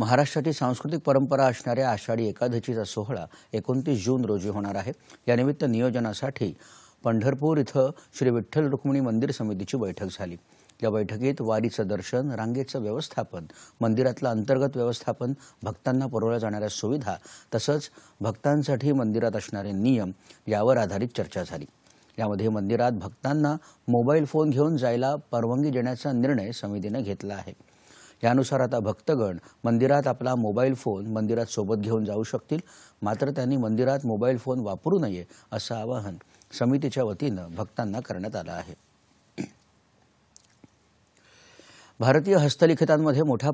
महाराष्ट्राची सांस्कृतिक परंपरा असणाऱ्या आषाढी एकादशीचा सोहळा एकोणतीस जून रोजी होणार आहे यानिमित्त नियोजनासाठी पंढरपूर इथं श्री विठ्ठल रुक्मिणी मंदिर समितीची बैठक झाली या बैठकीत वारीचं दर्शन रांगेचं व्यवस्थापन मंदिरातलं अंतर्गत व्यवस्थापन भक्तांना पुरवल्या जाणाऱ्या सुविधा तसंच भक्तांसाठी मंदिरात असणारे नियम यावर आधारित चर्चा झाली यामध्ये मंदिरात भक्तांना मोबाईल फोन घेऊन जायला परवानगी देण्याचा निर्णय समितीनं घेतला आहे यानुसार आता भक्तगण मंदिरात आपला मोबाईल फोन मंदिरात सोबत घेऊन जाऊ शकतील मात्र त्यांनी मंदिरात मोबाईल फोन वापरू नये असं आवाहन समितीच्या वतीनं भक्तांना करण्यात आलं आहे भारतीय हस्तलिखितांमध्ये मोठा